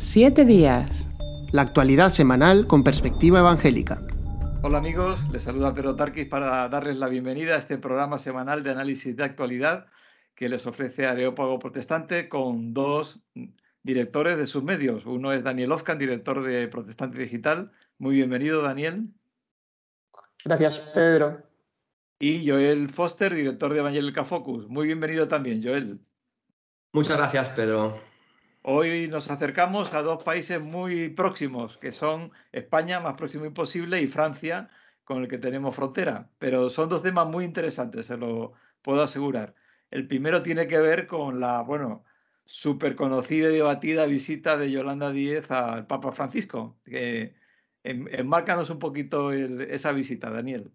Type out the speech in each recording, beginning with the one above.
Siete días. La actualidad semanal con perspectiva evangélica. Hola amigos, les saluda Pedro Tarquis para darles la bienvenida a este programa semanal de análisis de actualidad que les ofrece Areópago Protestante con dos directores de sus medios. Uno es Daniel Ofcan, director de Protestante Digital. Muy bienvenido, Daniel. Gracias, Pedro. Y Joel Foster, director de Evangelica Focus. Muy bienvenido también, Joel. Muchas gracias, Pedro. Hoy nos acercamos a dos países muy próximos, que son España, más próximo imposible, y Francia, con el que tenemos frontera. Pero son dos temas muy interesantes, se lo puedo asegurar. El primero tiene que ver con la, bueno, súper conocida y debatida visita de Yolanda Díez al Papa Francisco. Que, enmárcanos un poquito esa visita, Daniel.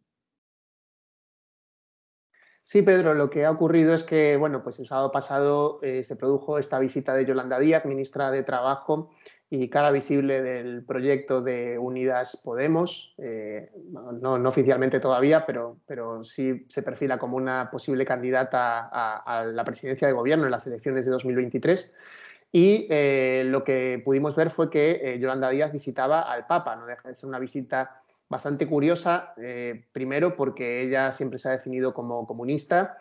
Sí, Pedro, lo que ha ocurrido es que, bueno, pues el sábado pasado eh, se produjo esta visita de Yolanda Díaz, ministra de Trabajo y cara visible del proyecto de Unidas Podemos, eh, no, oficialmente todavía, pero, pero sí se perfila como una posible candidata a, la presidencia de gobierno en las elecciones de 2023. Y eh, lo que pudimos ver fue que Yolanda Díaz visitaba al Papa, no deja de ser una visita bastante curiosa, eh, primero porque ella siempre se ha definido como comunista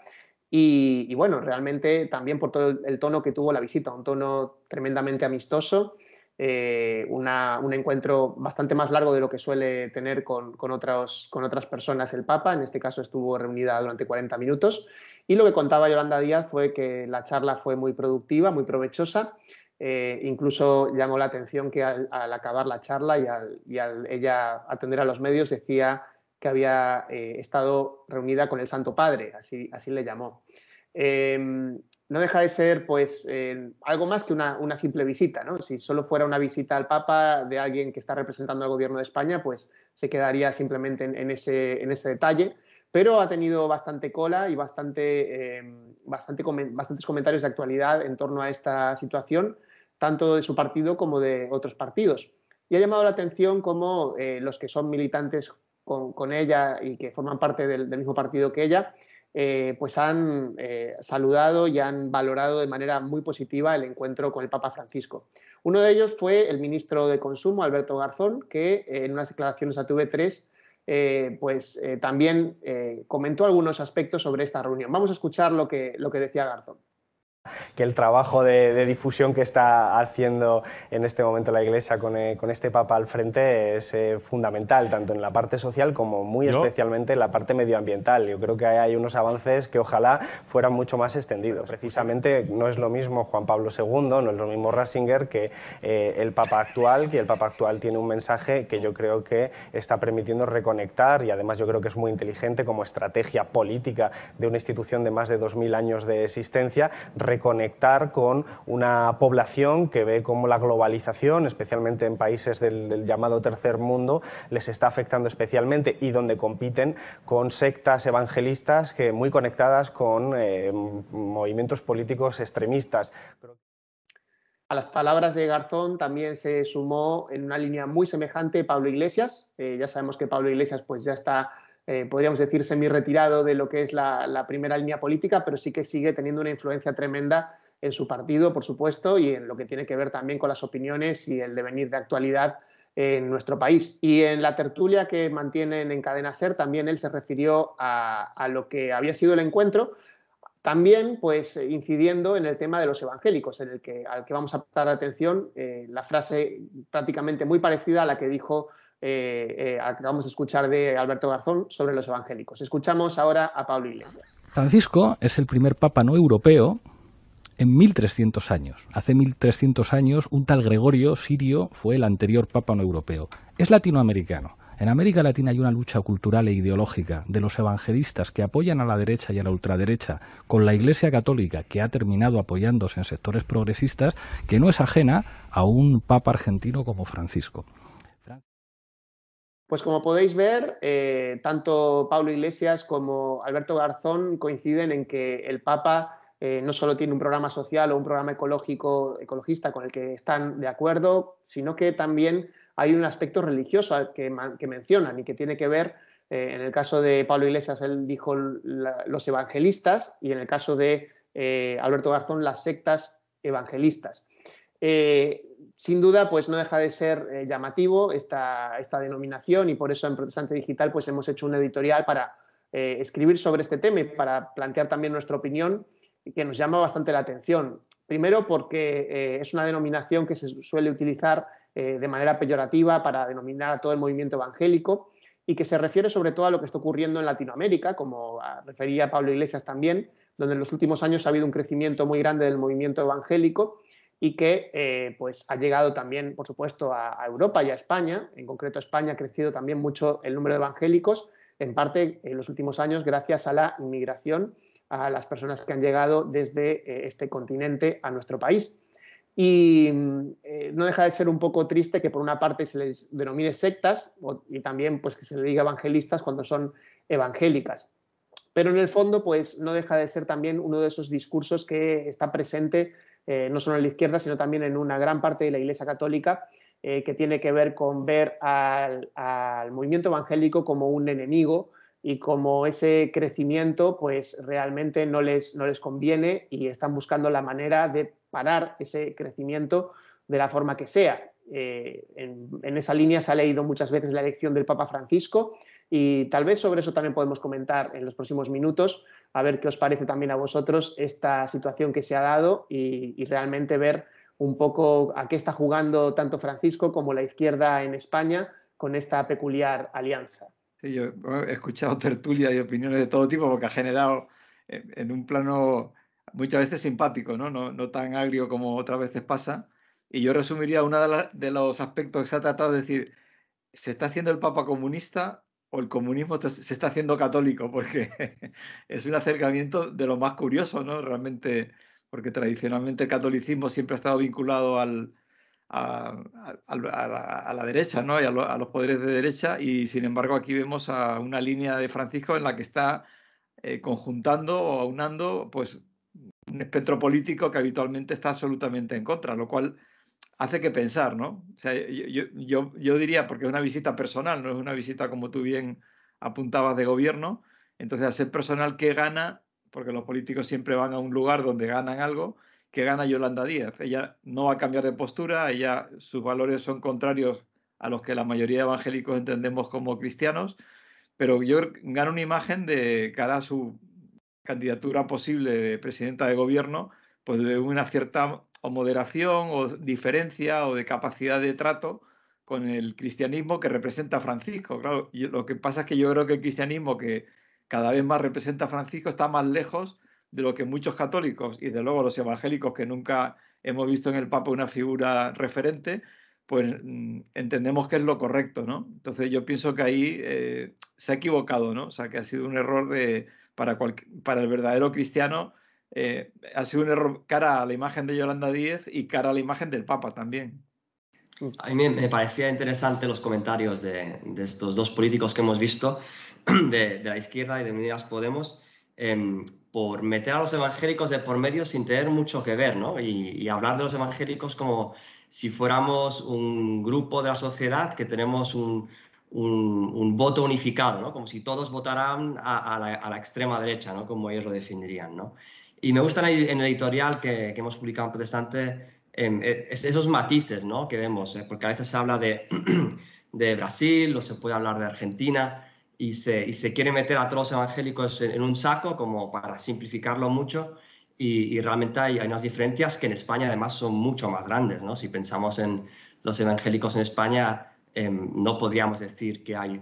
y, bueno, realmente también por todo el tono que tuvo la visita, un tono tremendamente amistoso, eh, un encuentro bastante más largo de lo que suele tener con, con, con otras personas el Papa, en este caso estuvo reunida durante 40 minutos y lo que contaba Yolanda Díaz fue que la charla fue muy productiva, muy provechosa eh, incluso llamó la atención que al, acabar la charla y al, ella atender a los medios decía que había eh, estado reunida con el Santo Padre, así, le llamó. Em, no deja de ser pues eh, algo más que una, simple visita, ¿no? Si solo fuera una visita al Papa de alguien que está representando al gobierno de España, pues se quedaría simplemente en, ese, en ese detalle pero ha tenido bastante cola y bastante, em, bastante, bastantes comentarios de actualidad en torno a esta situación, tanto de su partido como de otros partidos. Y ha llamado la atención cómo eh, los que son militantes con, ella y que forman parte del, mismo partido que ella, eh, pues han eh, saludado y han valorado de manera muy positiva el encuentro con el Papa Francisco. Uno de ellos fue el ministro de Consumo, Alberto Garzón, que en unas declaraciones a TV3 pues, también comentó algunos aspectos sobre esta reunión. Vamos a escuchar lo que, lo que decía Garzón que el trabajo de, difusión que está haciendo en este momento la Iglesia con, eh, este Papa al frente es eh, fundamental, tanto en la parte social como muy especialmente en la parte medioambiental. Yo creo que hay, unos avances que ojalá fueran mucho más extendidos. Precisamente no es lo mismo Juan Pablo II, no es lo mismo Ratzinger que eh, el Papa actual, que el Papa actual tiene un mensaje que yo creo que está permitiendo reconectar y además yo creo que es muy inteligente como estrategia política de una institución de más de 2.000 años de existencia reconectar con una población que ve cómo la globalización, especialmente en países del, llamado tercer mundo, les está afectando especialmente y donde compiten con sectas evangelistas que muy conectadas con eh, movimientos políticos extremistas. A las palabras de Garzón también se sumó en una línea muy semejante Pablo Iglesias. Eh, ya sabemos que Pablo Iglesias pues ya está eh, podríamos decir, semi-retirado de lo que es la, primera línea política, pero sí que sigue teniendo una influencia tremenda en su partido, por supuesto, y en lo que tiene que ver también con las opiniones y el devenir de actualidad en nuestro país. Y en la tertulia que mantienen en Cadena Ser, también él se refirió a, lo que había sido el encuentro, también pues incidiendo en el tema de los evangélicos, en el que, al que vamos a prestar atención, eh, la frase prácticamente muy parecida a la que dijo eh, eh, acabamos de escuchar de Alberto Garzón sobre los evangélicos. Escuchamos ahora a Pablo Iglesias. Francisco es el primer papa no europeo en 1300 años. Hace 1300 años un tal Gregorio Sirio fue el anterior papa no europeo. Es latinoamericano. En América Latina hay una lucha cultural e ideológica de los evangelistas que apoyan a la derecha y a la ultraderecha con la Iglesia Católica, que ha terminado apoyándose en sectores progresistas, que no es ajena a un papa argentino como Francisco. Pues como podéis ver, eh, tanto Pablo Iglesias como Alberto Garzón coinciden en que el Papa eh, no solo tiene un programa social o un programa ecológico, ecologista con el que están de acuerdo, sino que también hay un aspecto religioso que, mencionan y que tiene que ver, eh, en el caso de Pablo Iglesias, él dijo los evangelistas y en el caso de Alberto Garzón, las sectas evangelistas. Sin duda, pues no deja de ser eh, llamativo esta, esta, denominación y por eso en Protestante Digital pues hemos hecho un editorial para eh, escribir sobre este tema para plantear también nuestra opinión que nos llama bastante la atención. Primero porque eh, es una denominación que se suele utilizar de manera peyorativa para denominar a todo el movimiento evangélico y que se refiere sobre todo a lo que está ocurriendo en Latinoamérica, como ah, refería Pablo Iglesias también, donde en los últimos años ha habido un crecimiento muy grande del movimiento evangélico y que eh, pues ha llegado también, por supuesto, a, Europa y a España. En concreto, España ha crecido también mucho el número de evangélicos, en parte en los últimos años gracias a la inmigración, a las personas que han llegado desde eh, este continente a nuestro país. Y mm, eh, no deja de ser un poco triste que por una parte se les denomine sectas y también pues que se les diga evangelistas cuando son evangélicas. Pero en el fondo pues no deja de ser también uno de esos discursos que está presente eh, no solo en la izquierda, sino también en una gran parte de la Iglesia Católica, eh, que tiene que ver con ver al, movimiento evangélico como un enemigo y como ese crecimiento pues realmente no les, no les conviene y están buscando la manera de parar ese crecimiento de la forma que sea. Eh, en, esa línea se ha leído muchas veces la elección del Papa Francisco y tal vez sobre eso también podemos comentar en los próximos minutos, a ver qué os parece también a vosotros esta situación que se ha dado y, realmente ver un poco a qué está jugando tanto Francisco como la izquierda en España con esta peculiar alianza. Sí, yo he escuchado tertulias y opiniones de todo tipo porque ha generado eh, en, un plano muchas veces simpático, ¿no? ¿no? tan agrio como otras veces pasa. Y yo resumiría uno de, de, los aspectos que se ha tratado de decir, se está haciendo el Papa comunista o el comunismo se está haciendo católico, porque es un acercamiento de lo más curioso, ¿no? Realmente, porque tradicionalmente el catolicismo siempre ha estado vinculado al, a, la, derecha, ¿no? Y a, los poderes de derecha, y sin embargo aquí vemos a una línea de Francisco en la que está eh, conjuntando o aunando, pues, un espectro político que habitualmente está absolutamente en contra, lo cual hace que pensar, ¿no? O sea, yo, yo, diría, porque es una visita personal, no es una visita como tú bien apuntabas de gobierno, entonces a ser personal ¿qué gana, porque los políticos siempre van a un lugar donde ganan algo, que gana Yolanda Díaz. Ella no va a cambiar de postura, ella, sus valores son contrarios a los que la mayoría de evangélicos entendemos como cristianos, pero yo gano una imagen de cara a su candidatura posible de presidenta de gobierno, pues de una cierta o moderación o diferencia o de capacidad de trato con el cristianismo que representa Francisco. Claro, lo que pasa es que yo creo que el cristianismo que cada vez más representa a Francisco está más lejos de lo que muchos católicos y de luego los evangélicos que nunca hemos visto en el Papa una figura referente, pues mm, entendemos que es lo correcto, ¿no? Entonces yo pienso que ahí eh, se ha equivocado, ¿no? O sea, que ha sido un error de, para, para el verdadero cristiano eh, ha sido un error cara a la imagen de Yolanda Díez y cara a la imagen del Papa también. A mí me, parecía interesante los comentarios de, estos dos políticos que hemos visto, de, la izquierda y de Unidas Podemos, em, por meter a los evangélicos de por medio sin tener mucho que ver, ¿no? Y, hablar de los evangélicos como si fuéramos un grupo de la sociedad que tenemos un, voto unificado, ¿no? Como si todos votaran a, la, a, la, extrema derecha, ¿no? Como ellos lo definirían, ¿no? Y me gustan en el editorial que, hemos publicado en Protestante em, e, esos matices ¿no? que vemos, eh, porque a veces se habla de, Brasil o se puede hablar de Argentina y se, quiere meter a todos los evangélicos en, un saco como para simplificarlo mucho. Y, realmente hay, unas diferencias que en España además son mucho más grandes. Si pensamos en los evangélicos en España, em, no podríamos decir que hay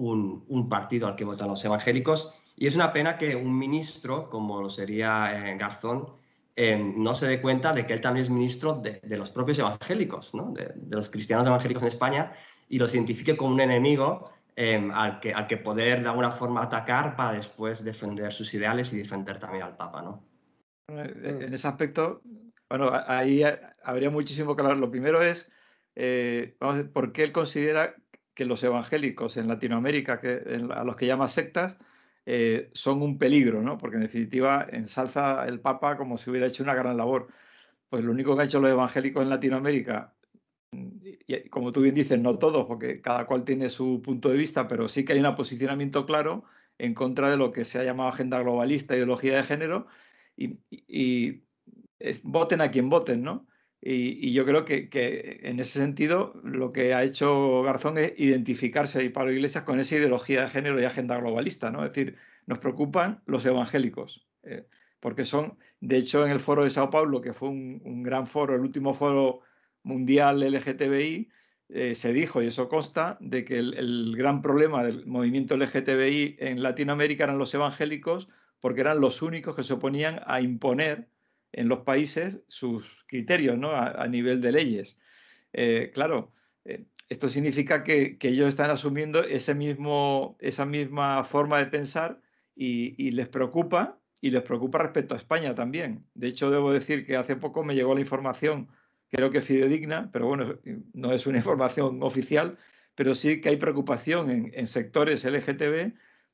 un, partido al que votan los evangélicos. Y es una pena que un ministro, como lo sería eh, Garzón, eh, no se dé cuenta de que él también es ministro de, los propios evangélicos, de, los cristianos evangélicos en España, y los identifique como un enemigo eh, al, que, al que poder de alguna forma atacar para después defender sus ideales y defender también al Papa. ¿no? En ese aspecto, bueno, ahí habría muchísimo que hablar. Lo primero es, vamos ¿por qué él considera que los evangélicos en Latinoamérica, que, a los que llama sectas, eh, son un peligro, ¿no? Porque en definitiva ensalza el Papa como si hubiera hecho una gran labor. Pues lo único que han hecho los evangélicos en Latinoamérica, y como tú bien dices, no todos, porque cada cual tiene su punto de vista, pero sí que hay un posicionamiento claro en contra de lo que se ha llamado agenda globalista, ideología de género, y, voten a quien voten, ¿no? Y, yo creo que, en ese sentido lo que ha hecho Garzón es identificarse para las Iglesias con esa ideología de género y agenda globalista, ¿no? Es decir, nos preocupan los evangélicos, eh, porque son, de hecho, en el foro de Sao Paulo, que fue un, gran foro, el último foro mundial LGTBI, eh, se dijo, y eso consta, de que el, el, gran problema del movimiento LGTBI en Latinoamérica eran los evangélicos, porque eran los únicos que se oponían a imponer en los países sus criterios ¿no? a, nivel de leyes. Eh, claro, eh, esto significa que, ellos están asumiendo esa misma forma de pensar y, les preocupa, y les preocupa respecto a España también. De hecho, debo decir que hace poco me llegó la información, creo que fidedigna, pero bueno, no es una información oficial, pero sí que hay preocupación en, en sectores LGTB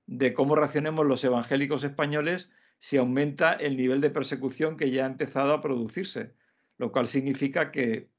de cómo reaccionemos los evangélicos españoles si aumenta el nivel de persecución que ya ha empezado a producirse, lo cual significa que,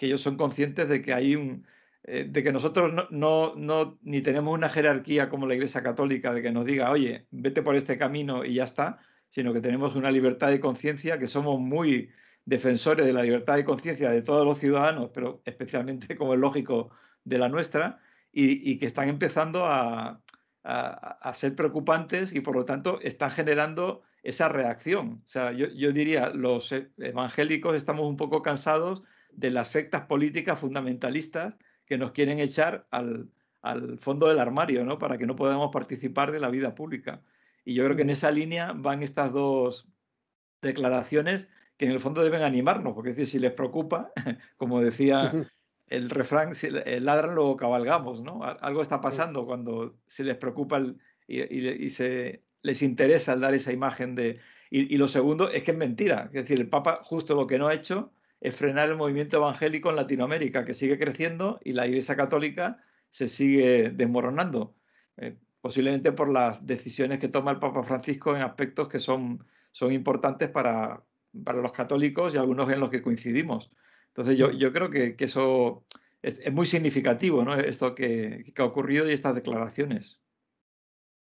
ellos son conscientes de que hay eh, de que nosotros no, no, ni tenemos una jerarquía como la Iglesia Católica de que nos diga, oye, vete por este camino y ya está, sino que tenemos una libertad de conciencia, que somos muy defensores de la libertad de conciencia de todos los ciudadanos, pero especialmente, como es lógico, de la nuestra, y que están empezando a, a, ser preocupantes y por lo tanto están generando esa reacción. O sea, yo, yo diría, los e, evangélicos estamos un poco cansados de las sectas políticas fundamentalistas que nos quieren echar al, al fondo del armario, ¿no? Para que no podamos participar de la vida pública. Y yo creo que en mm. esa línea van estas dos declaraciones que en el fondo deben animarnos, porque decir, si les preocupa, como decía el refrán, si ladran eh, lo cabalgamos, ¿no? Algo está pasando cuando se les preocupa y, se les interesa dar esa imagen de... Y, lo segundo es que es mentira, es decir, el Papa justo lo que no ha hecho es frenar el movimiento evangélico en Latinoamérica, que sigue creciendo y la Iglesia Católica se sigue desmoronando, eh, posiblemente por las decisiones que toma el Papa Francisco en aspectos que son, son importantes para los católicos y algunos en los que coincidimos. Entonces yo, creo que, eso es, muy significativo, ¿no? Esto que, ha ocurrido y estas declaraciones.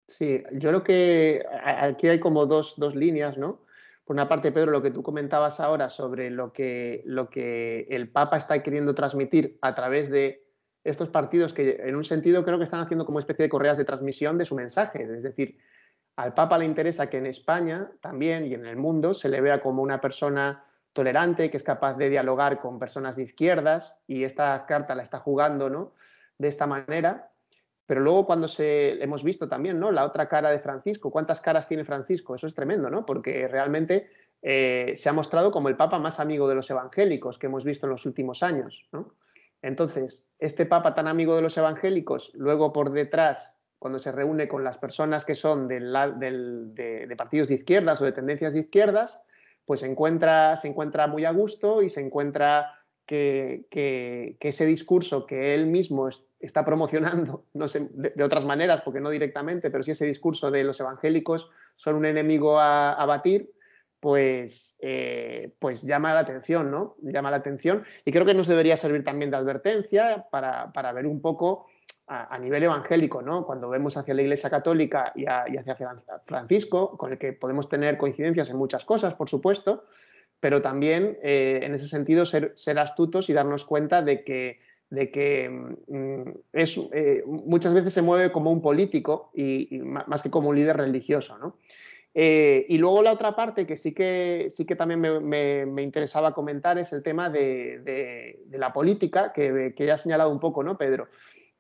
Sí, yo creo que aquí hay como dos, líneas, ¿no? Por una parte, Pedro, lo que tú comentabas ahora sobre lo que, lo que el Papa está queriendo transmitir a través de estos partidos que en un sentido creo que están haciendo como especie de correas de transmisión de su mensaje. Es decir, al Papa le interesa que en España también y en el mundo se le vea como una persona tolerante, que es capaz de dialogar con personas de izquierdas y esta carta la está jugando ¿no? de esta manera. Pero luego cuando se, hemos visto también ¿no? la otra cara de Francisco, ¿cuántas caras tiene Francisco? Eso es tremendo, ¿no? porque realmente eh, se ha mostrado como el Papa más amigo de los evangélicos que hemos visto en los últimos años. Entonces, este Papa tan amigo de los evangélicos, luego por detrás, cuando se reúne con las personas que son de partidos de izquierdas o de tendencias de izquierdas, pues se encuentra, se encuentra muy a gusto y se encuentra que, ese discurso que él mismo está promocionando, no sé, de, otras maneras, porque no directamente, pero si ese discurso de los evangélicos son un enemigo a, batir, pues, eh, pues llama la atención, ¿no? Llama la atención. Y creo que nos debería servir también de advertencia para, para ver un poco a, nivel evangélico, ¿no? Cuando vemos hacia la Iglesia Católica y, hacia Francisco, con el que podemos tener coincidencias en muchas cosas, por supuesto, pero también eh, en ese sentido ser, astutos y darnos cuenta de que, de que mm, es, eh, muchas veces se mueve como un político y, más que como un líder religioso, ¿no? Eh, y luego la otra parte que sí que, sí que también me, interesaba comentar es el tema de, la política, que, que, ya ha señalado un poco, ¿no, Pedro?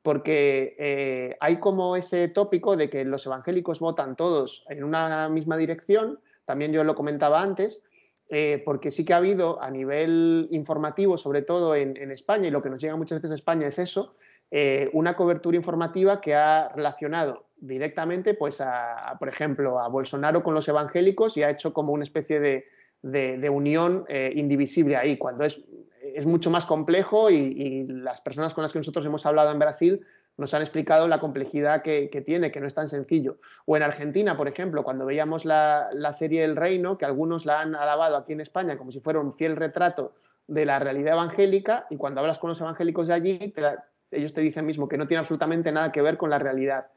porque eh, hay como ese tópico de que los evangélicos votan todos en una misma dirección, también yo lo comentaba antes, eh, porque sí que ha habido a nivel informativo, sobre todo en, España, y lo que nos llega muchas veces a España es eso, eh, una cobertura informativa que ha relacionado directamente, pues, por ejemplo, a Bolsonaro con los evangélicos y ha hecho como una especie de, de, unión indivisible ahí, cuando es es mucho más complejo y, las personas con las que nosotros hemos hablado en Brasil nos han explicado la complejidad que, tiene, que no es tan sencillo. O en Argentina, por ejemplo, cuando veíamos la, serie El Reino, que algunos la han alabado aquí en España como si fuera un fiel retrato de la realidad evangélica, y cuando hablas con los evangélicos de allí, ellos te dicen mismo que no tiene absolutamente nada que ver con la realidad.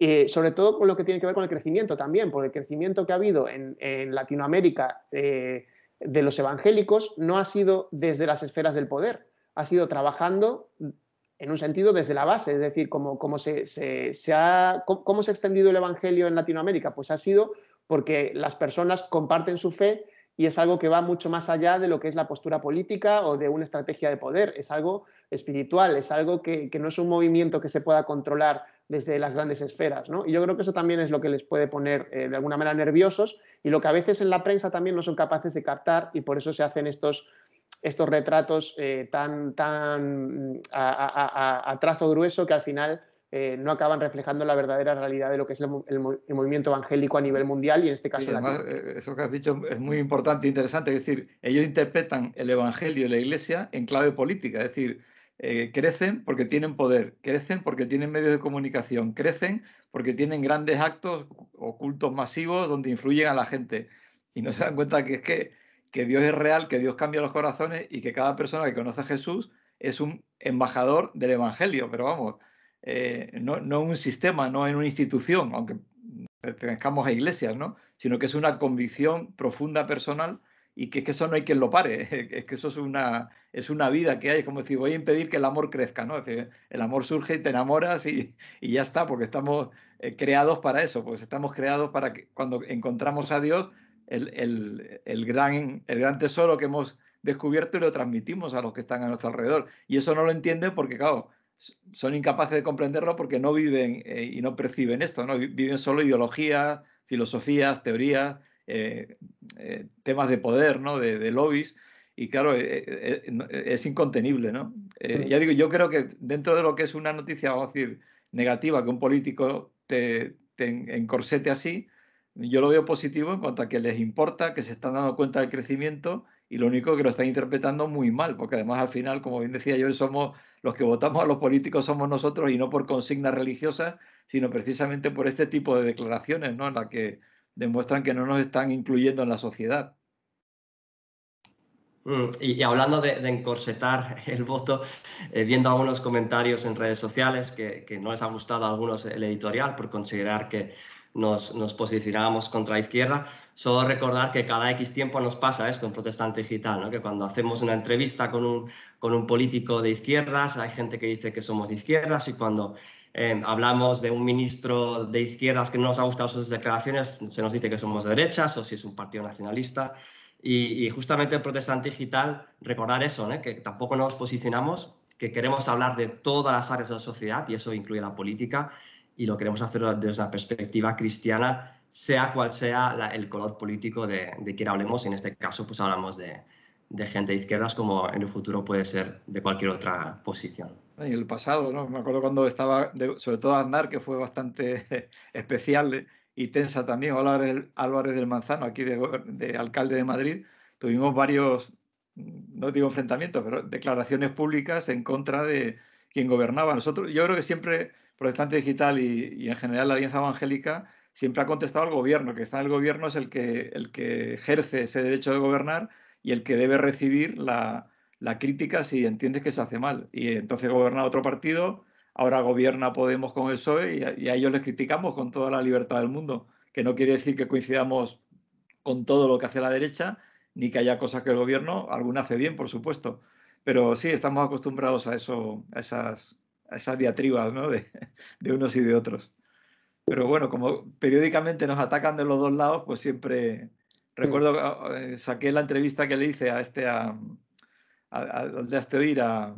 Eh, sobre todo con lo que tiene que ver con el crecimiento también, porque el crecimiento que ha habido en, Latinoamérica eh, de los evangélicos no ha sido desde las esferas del poder, ha sido trabajando en un sentido desde la base, es decir, cómo, cómo se, ha, cómo se ha extendido el Evangelio en Latinoamérica, pues ha sido porque las personas comparten su fe y es algo que va mucho más allá de lo que es la postura política o de una estrategia de poder, es algo espiritual, es algo que no es un movimiento que se pueda controlar desde las grandes esferas. ¿no? Y yo creo que eso también es lo que les puede poner eh, de alguna manera nerviosos y lo que a veces en la prensa también no son capaces de captar y por eso se hacen estos, estos retratos eh, tan, tan a, trazo grueso que al final eh, no acaban reflejando la verdadera realidad de lo que es el, movimiento evangélico a nivel mundial y en este caso... además, Eso que has dicho es muy importante e interesante, es decir, ellos interpretan el Evangelio y la Iglesia en clave política, es decir, eh, crecen porque tienen poder, crecen porque tienen medios de comunicación, crecen porque tienen grandes actos ocultos masivos donde influyen a la gente y no se dan cuenta que es que, Dios es real, que Dios cambia los corazones y que cada persona que conoce a Jesús es un embajador del Evangelio, pero vamos, eh, no, no un sistema, no en una institución, aunque pertenezcamos a iglesias, ¿no? sino que es una convicción profunda personal y que, eso no hay quien lo pare, es que eso es una, es una vida que hay, es como decir, voy a impedir que el amor crezca, ¿no? el amor surge y te enamoras y, ya está, porque estamos eh, creados para eso, pues estamos creados para que cuando encontramos a Dios, el, el, gran, el gran tesoro que hemos descubierto y lo transmitimos a los que están a nuestro alrededor. Y eso no lo entienden porque, claro, son incapaces de comprenderlo porque no viven eh, y no perciben esto, ¿no? Viven solo ideologías, filosofías, teorías, eh, eh, temas de poder, ¿no? De, de lobbies. Y claro, eh, es incontenible, ¿no? Mm. Ya digo, yo creo que dentro de lo que es una noticia, vamos a decir, negativa, que un político te, te encorsete así, yo lo veo positivo en cuanto a que les importa, que se están dando cuenta del crecimiento y lo único que lo están interpretando muy mal, porque además al final, como bien decía yo, somos los que votamos a los políticos somos nosotros y no por consignas religiosas, sino precisamente por este tipo de declaraciones, ¿no? En la que demuestran que no nos están incluyendo en la sociedad. Mm, y, hablando de, encorsetar el voto, eh, viendo algunos comentarios en redes sociales que, no les ha gustado a algunos el editorial por considerar que nos, posicionamos contra izquierda, solo recordar que cada X tiempo nos pasa esto un Protestante Digital, que cuando hacemos una entrevista con un, con un político de izquierdas, hay gente que dice que somos de izquierdas y cuando hablamos de un ministro de izquierdas que no nos ha gustado sus declaraciones, se nos dice que somos de derechas o si es un partido nacionalista. Y, justamente el protestante digital, recordar eso, que tampoco nos posicionamos, que queremos hablar de todas las áreas de la sociedad, y eso incluye la política, y lo queremos hacer desde la perspectiva cristiana, sea cual sea el color político de, quien hablemos. Y en este caso, pues hablamos de, de gente de izquierdas, como en el futuro puede ser de cualquier otra posición en el pasado, ¿no? Me acuerdo cuando estaba, sobre todo andar que fue bastante especial y tensa también, Álvarez del, Álvarez del Manzano, aquí de, alcalde de Madrid, tuvimos varios, mm, no digo enfrentamientos, pero declaraciones públicas en contra de quien gobernaba. Nosotros, yo creo que siempre Protestante Digital y, en general la Alianza Evangélica siempre ha contestado al gobierno, que está el gobierno es el que, el que ejerce ese derecho de gobernar y el que debe recibir la, la crítica si entiendes que se hace mal. Y entonces gobierna otro partido, ahora gobierna Podemos con el PSOE y a, ellos les criticamos con toda la libertad del mundo, que no quiere decir que coincidamos con todo lo que hace la derecha, ni que haya cosas que el gobierno, alguna hace bien, por supuesto. Pero sí, estamos acostumbrados a eso, a esas, a esas diatribas ¿no? de, unos y de otros. Pero bueno, como periódicamente nos atacan de los dos lados, pues siempre, Recuerdo, eh, saqué la entrevista que le hice a este, al ir a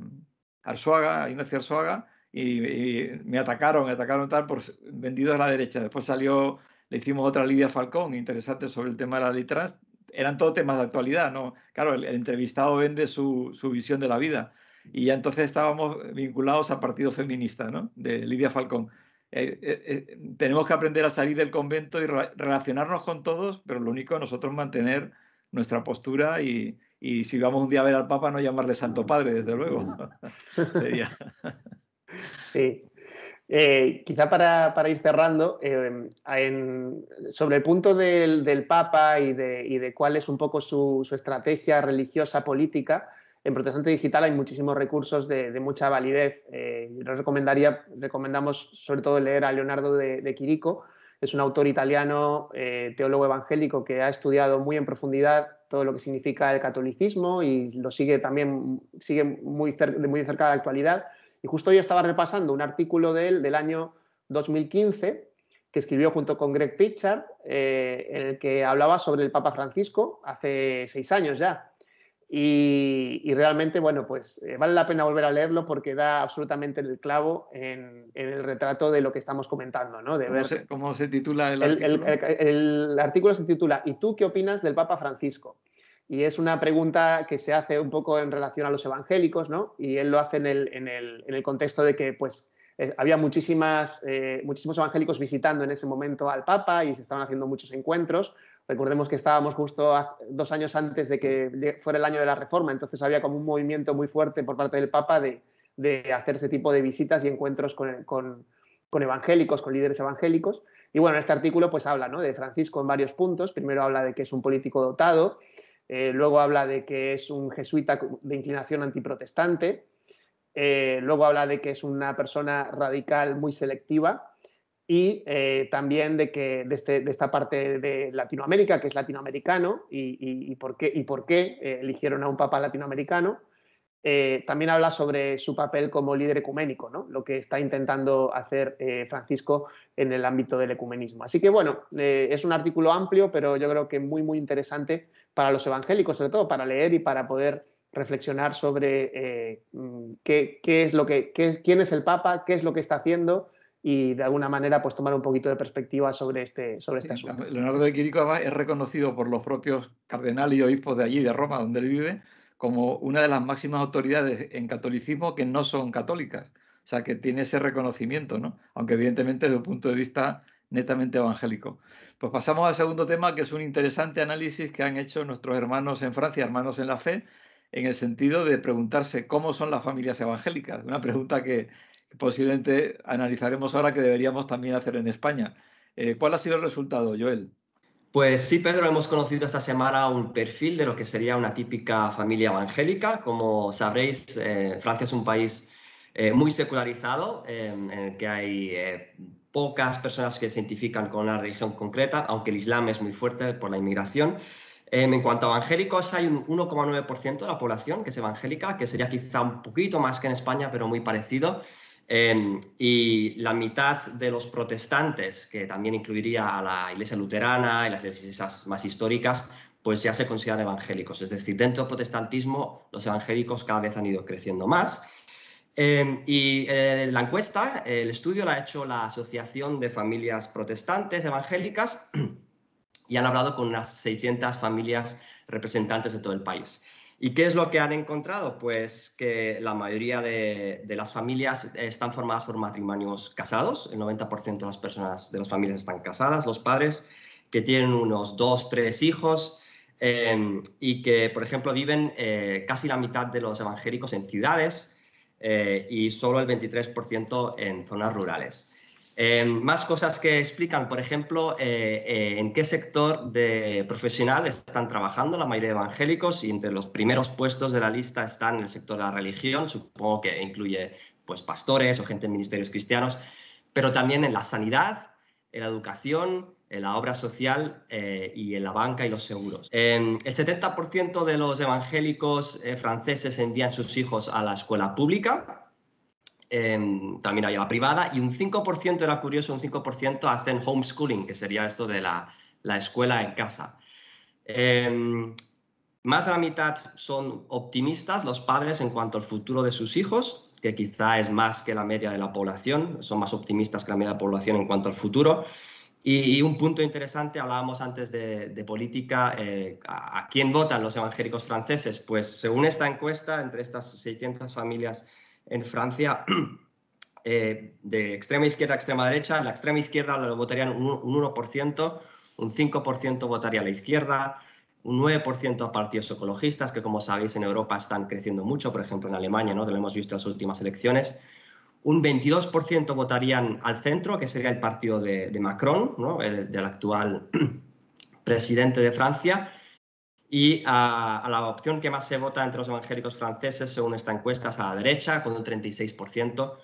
Arzuaga, a Ignacio Arzuaga, y, y, me atacaron, me atacaron tal, por vendidos a la derecha. Después salió, le hicimos otra Lidia Falcón, interesante sobre el tema de la ley trans. Eran todos temas de actualidad, ¿no? Claro, el, entrevistado vende su, su, visión de la vida. Y ya entonces estábamos vinculados a Partido Feminista, ¿no? De Lidia Falcón. Eh, eh, eh, tenemos que aprender a salir del convento y relacionarnos con todos, pero lo único nosotros mantener nuestra postura y, y si vamos un día a ver al Papa, no llamarle Santo Padre, desde luego. Sí. Eh, quizá para, ir cerrando, eh, sobre el punto del, Papa y de, de, cuál es un poco su, estrategia religiosa política, en Protestante Digital hay muchísimos recursos de, mucha validez. Eh, recomendaría, recomendamos sobre todo leer a Leonardo de, de Quirico, es un autor italiano, teólogo evangélico, que ha estudiado muy en profundidad todo lo que significa el catolicismo y lo sigue también sigue muy, muy cerca de la actualidad. Y justo yo estaba repasando un artículo de él del año 2015 que escribió junto con Greg Pitcher eh, en el que hablaba sobre el Papa Francisco hace seis años ya. Y, realmente, bueno, pues eh, vale la pena volver a leerlo porque da absolutamente el clavo en, el retrato de lo que estamos comentando, ¿no? De ¿Cómo, ver, se, ¿Cómo, se, titula el, artículo? El, artículo se titula ¿Y tú qué opinas del Papa Francisco? Y es una pregunta que se hace un poco en relación a los evangélicos, ¿no? Y él lo hace en el, contexto de que, pues, eh, había muchísimas, eh, muchísimos evangélicos visitando en ese momento al Papa y se estaban haciendo muchos encuentros Recordemos que estábamos justo dos años antes de que fuera el año de la reforma, entonces había como un movimiento muy fuerte por parte del Papa de, hacer ese tipo de visitas y encuentros con, evangélicos, con líderes evangélicos. Y bueno, en este artículo pues habla de Francisco en varios puntos. Primero habla de que es un político dotado, eh, luego habla de que es un jesuita de inclinación antiprotestante, eh, luego habla de que es una persona radical muy selectiva y eh, también de, que, este, de, esta parte de Latinoamérica, que es latinoamericano, y, y, por qué, y por qué eh, eligieron a un papa latinoamericano. Eh, también habla sobre su papel como líder ecuménico, ¿no? lo que está intentando hacer Francisco en el ámbito del ecumenismo. Así que bueno, es un artículo amplio, pero yo creo que muy, muy interesante para los evangélicos, sobre todo para leer y para poder reflexionar sobre mm, qué, qué, es lo que, qué, quién es el Papa, qué es lo que está haciendo y de alguna manera pues tomar un poquito de perspectiva sobre este, sobre este asunto. Leonardo de Quirico es reconocido por los propios cardenales y obispos de allí, de Roma, donde él vive, como una de las máximas autoridades en catolicismo que no son católicas. O sea, que tiene ese reconocimiento, ¿no? Aunque evidentemente desde un punto de vista netamente evangélico. Pues pasamos al segundo tema, que es un interesante análisis que han hecho nuestros hermanos en Francia, hermanos en la fe, en el sentido de preguntarse cómo son las familias evangélicas. Una pregunta que posiblemente analizaremos ahora que deberíamos también hacer en España. Eh, ¿Cuál ha sido el resultado, Joel? Pues sí, Pedro, hemos conocido esta semana un perfil de lo que sería una típica familia evangélica. Como sabréis, eh, Francia es un país eh, muy secularizado, en el que hay pocas personas que se identifican con una religión concreta, aunque el Islam es muy fuerte por la inmigración. Em, en cuanto a evangélicos, hay un 1,9% de la población que es evangélica, que sería quizá un poquito más que en España, pero muy parecido. Em, y la mitad de los protestantes, que también incluiría a la iglesia luterana y las iglesias más históricas, pues ya se consideran evangélicos. Es decir, dentro del protestantismo los evangélicos cada vez han ido creciendo más. Em, y eh, la encuesta, el estudio la ha hecho la Asociación de Familias Protestantes Evangélicas y han hablado con unas 600 familias representantes de todo el país. ¿Y qué es lo que han encontrado? Pues que la mayoría de, las familias están formadas por matrimonios casados, el 90% de las personas de las familias están casadas, los padres que tienen unos dos, tres hijos em, y que, por ejemplo, viven eh, casi la mitad de los evangélicos en ciudades eh, y solo el 23% en zonas rurales más cosas que explican, por ejemplo, eh, eh, en qué sector de profesional están trabajando la mayoría de evangélicos y entre los primeros puestos de la lista están el sector de la religión, supongo que incluye pues, pastores o gente en ministerios cristianos, pero también en la sanidad, en la educación, en la obra social eh, y en la banca y los seguros. el 70% de los evangélicos franceses envían sus hijos a la escuela pública, Em, también hay la privada, y un 5%, era curioso, un 5% hacen homeschooling, que sería esto de la, la escuela en casa. Em, más de la mitad son optimistas los padres en cuanto al futuro de sus hijos, que quizá es más que la media de la población, son más optimistas que la media de la población en cuanto al futuro. Y, un punto interesante, hablábamos antes de, política, eh, a quién votan los evangélicos franceses. Pues según esta encuesta, entre estas 600 familias en Francia eh, de extrema izquierda a extrema derecha. La extrema izquierda lo votarían un, 1%, un 5% votaría a la izquierda, un 9% a partidos ecologistas, que como sabéis en Europa están creciendo mucho, por ejemplo en Alemania, ¿no? lo hemos visto en las últimas elecciones. Un 22% votarían al centro, que sería el partido de, de Macron, ¿no? el, del actual presidente de Francia, y a, la opción que más se vota entre los evangélicos franceses, según esta encuesta, es a la derecha, con un 36%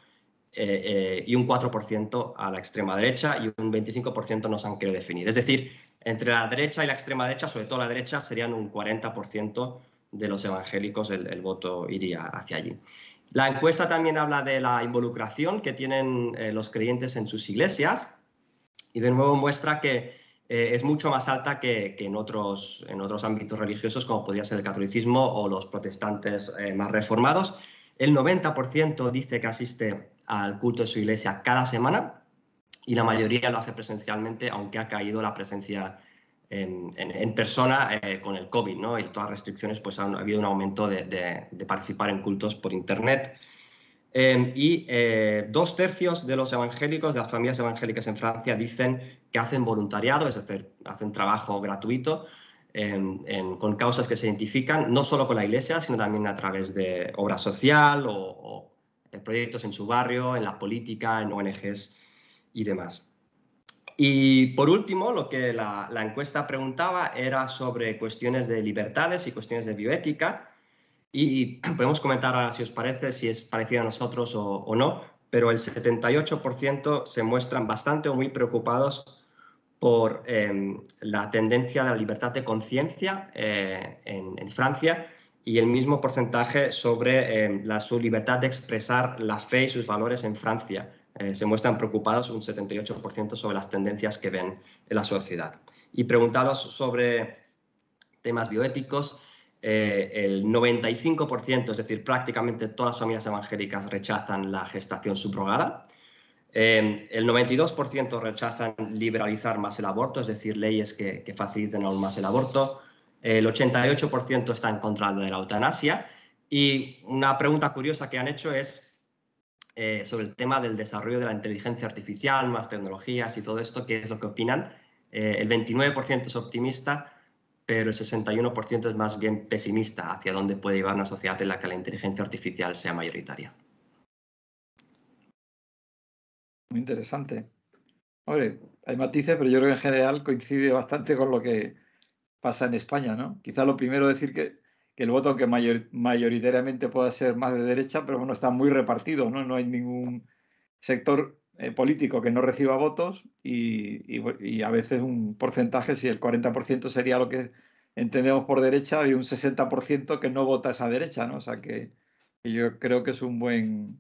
eh, eh, y un 4% a la extrema derecha y un 25% no se han querido definir. Es decir, entre la derecha y la extrema derecha, sobre todo la derecha, serían un 40% de los evangélicos el, voto iría hacia allí. La encuesta también habla de la involucración que tienen eh, los creyentes en sus iglesias y de nuevo muestra que eh, es mucho más alta que, en, otros, en otros ámbitos religiosos, como podría ser el catolicismo o los protestantes eh, más reformados. El 90% dice que asiste al culto de su iglesia cada semana y la mayoría lo hace presencialmente, aunque ha caído la presencia en, persona eh, con el COVID ¿no? y todas las restricciones, pues ha habido un aumento de participar en cultos por Internet y eh, dos tercios de los evangélicos, de las familias evangélicas en Francia, dicen que hacen voluntariado, es decir, hacen trabajo gratuito con causas que se identifican, no solo con la iglesia, sino también a través de obra social o, proyectos en su barrio, en la política, en ONGs y demás. Y por último, lo que la encuesta preguntaba era sobre cuestiones de libertades y cuestiones de bioética y podemos comentar ahora si os parece, si es parecido a nosotros o, no, pero el 78% se muestran bastante o muy preocupados por em, la tendencia de la libertad de conciencia eh, en, Francia y el mismo porcentaje sobre em, su libertad de expresar la fe y sus valores en Francia. Eh, se muestran preocupados un 78% sobre las tendencias que ven en la sociedad. Y preguntados sobre temas bioéticos, eh, el 95%, es decir, prácticamente todas las familias evangélicas rechazan la gestación subrogada. Eh, el 92% rechazan liberalizar más el aborto, es decir, leyes que, faciliten aún más el aborto. El 88% está en contra de la eutanasia. Y una pregunta curiosa que han hecho es eh, sobre el tema del desarrollo de la inteligencia artificial, más tecnologías y todo esto, qué es lo que opinan. el 29% es optimista, pero el 61% es más bien pesimista hacia dónde puede llevar una sociedad en la que la inteligencia artificial sea mayoritaria. Muy interesante. Hombre, hay matices, pero yo creo que en general coincide bastante con lo que pasa en España, ¿no? Quizá lo primero decir que, el voto, aunque mayoritariamente pueda ser más de derecha, pero bueno, está muy repartido, ¿no? No hay ningún sector eh, político que no reciba votos y, a veces un porcentaje, si el 40% sería lo que entendemos por derecha, y un 60% que no vota esa derecha, ¿no? O sea que, yo creo que es un buen,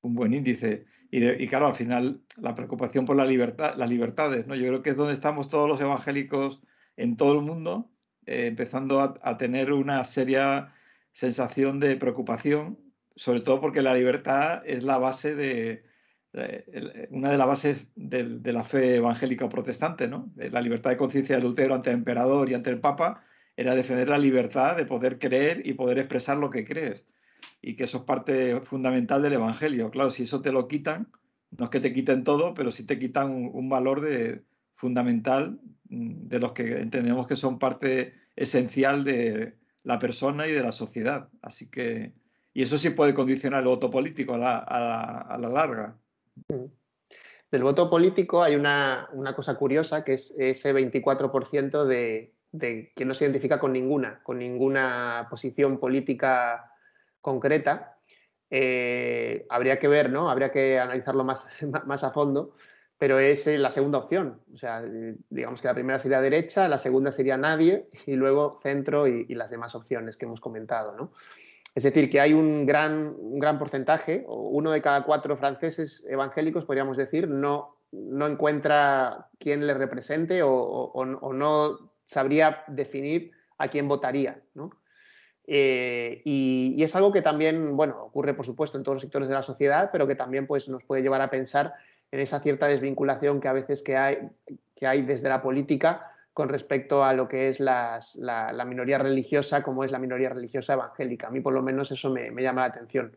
un buen índice. Y, claro, al final la preocupación por la libertad, las libertades, ¿no? Yo creo que es donde estamos todos los evangélicos en todo el mundo, eh, empezando a, tener una seria sensación de preocupación, sobre todo porque la libertad es la base de, eh, eh, una de las bases de, la fe evangélica protestante, ¿no? Eh, la libertad de conciencia de Lutero ante el emperador y ante el papa era defender la libertad de poder creer y poder expresar lo que crees. Y que eso es parte fundamental del evangelio. Claro, si eso te lo quitan, no es que te quiten todo, pero sí te quitan un, valor de, fundamental mm, de los que entendemos que son parte esencial de la persona y de la sociedad. Así que, y eso sí puede condicionar el voto político a a la larga. Mm. Del voto político hay una, cosa curiosa, que es ese 24% de, que no se identifica con ninguna, con ninguna posición política concreta. Eh, habría que ver, ¿no? Habría que analizarlo más, más a fondo, pero es eh, la segunda opción. O sea, digamos que la primera sería derecha, la segunda sería nadie, y luego centro y, y las demás opciones que hemos comentado, ¿no? Es decir, que hay un gran, un gran porcentaje, uno de cada cuatro franceses evangélicos, podríamos decir, no, encuentra quién le represente o, no sabría definir a quién votaría. Eh, y, es algo que también, bueno, ocurre por supuesto en todos los sectores de la sociedad, pero que también pues, nos puede llevar a pensar en esa cierta desvinculación que a veces hay, que hay desde la política con respecto a lo que es la, minoría religiosa, como es la minoría religiosa evangélica. A mí por lo menos eso me, llama la atención.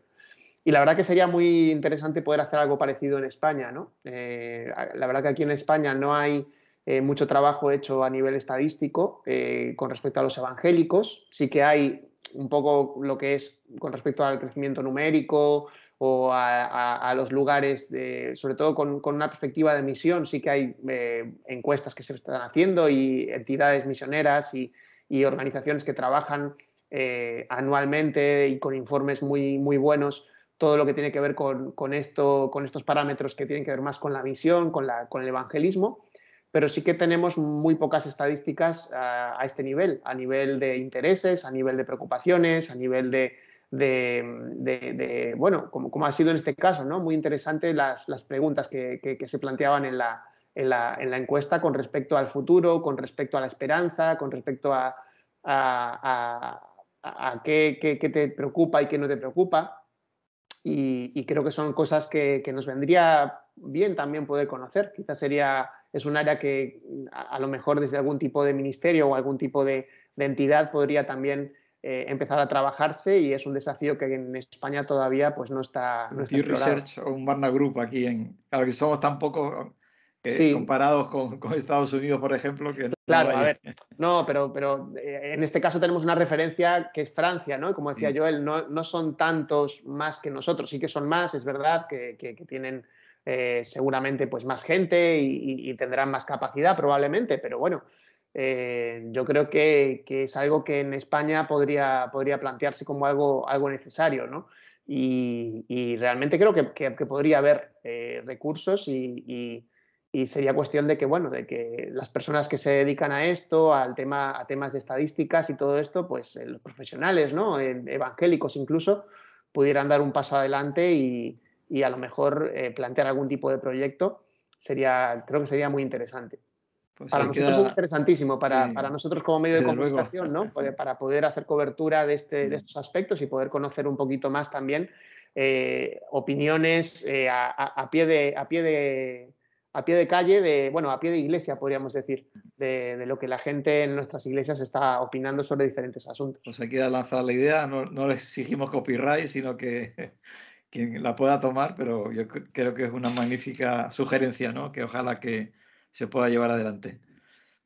Y la verdad que sería muy interesante poder hacer algo parecido en España. ¿no? Eh, la verdad que aquí en España no hay eh, mucho trabajo hecho a nivel estadístico eh, con respecto a los evangélicos. Sí que hay un poco lo que es con respecto al crecimiento numérico, o a, los lugares, sobre todo con, una perspectiva de misión, sí que hay eh, encuestas que se están haciendo y entidades misioneras y, organizaciones que trabajan eh, anualmente y con informes muy, muy buenos todo lo que tiene que ver con, esto, con estos parámetros que tienen que ver más con la misión, con, el evangelismo, pero sí que tenemos muy pocas estadísticas a, este nivel, a nivel de intereses, a nivel de preocupaciones, a nivel de de, bueno, como, como, ha sido en este caso, ¿no? Muy interesante las, las preguntas que, que, se planteaban en la, en la, en, la, encuesta con respecto al futuro, con respecto a la esperanza, con respecto a, a, qué, qué, te preocupa y qué no te preocupa. Y, creo que son cosas que, que, nos vendría bien también poder conocer. Quizás sería, es un área que a, lo mejor desde algún tipo de ministerio o algún tipo de entidad podría también eh, empezar a trabajarse y es un desafío que en España todavía pues no está, no Research o un Barna Group aquí en claro que somos tan pocos eh, comparados con, con, Estados Unidos por ejemplo que claro no a ver no pero pero eh, en este caso tenemos una referencia que es Francia no como decía mm. Joel no, no son tantos más que nosotros sí que son más es verdad que, que, tienen seguramente pues más gente y tendrán más capacidad probablemente pero bueno eh, yo creo que, es algo que en España podría, podría plantearse como algo, algo necesario, ¿no? Y, realmente creo que, podría haber eh, recursos y, sería cuestión de que, bueno, de que las personas que se dedican a esto, al tema, a temas de estadísticas y todo esto, pues eh, los profesionales, ¿no? evangélicos incluso, pudieran dar un paso adelante y, a lo mejor plantear algún tipo de proyecto. Sería, creo que sería muy interesante. Pues para nosotros es interesantísimo, para, para, nosotros como medio de comunicación, ¿no? para poder hacer cobertura de, este, de estos aspectos y poder conocer un poquito más también eh, opiniones eh, a, a, pie de, a, pie de, a pie de calle, de, bueno, a pie de iglesia, podríamos decir, de, lo que la gente en nuestras iglesias está opinando sobre diferentes asuntos. Pues aquí da lanzada la idea, no, no le exigimos copyright, sino que quien la pueda tomar, pero yo creo que es una magnífica sugerencia, ¿no? Que ojalá que, se pueda llevar adelante.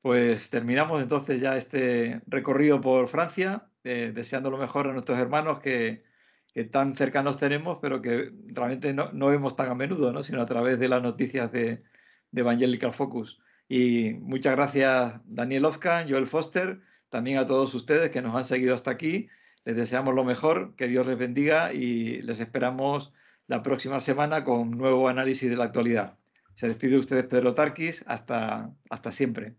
Pues terminamos entonces ya este recorrido por Francia, eh, deseando lo mejor a nuestros hermanos que, tan cercanos tenemos, pero que realmente no, vemos tan a menudo, sino a través de las noticias de, Evangelical Focus. Y muchas gracias Daniel Ofkan, Joel Foster, también a todos ustedes que nos han seguido hasta aquí. Les deseamos lo mejor, que Dios les bendiga y les esperamos la próxima semana con nuevo análisis de la actualidad. Se despide usted de Pedro Tarquis. Hasta, hasta siempre.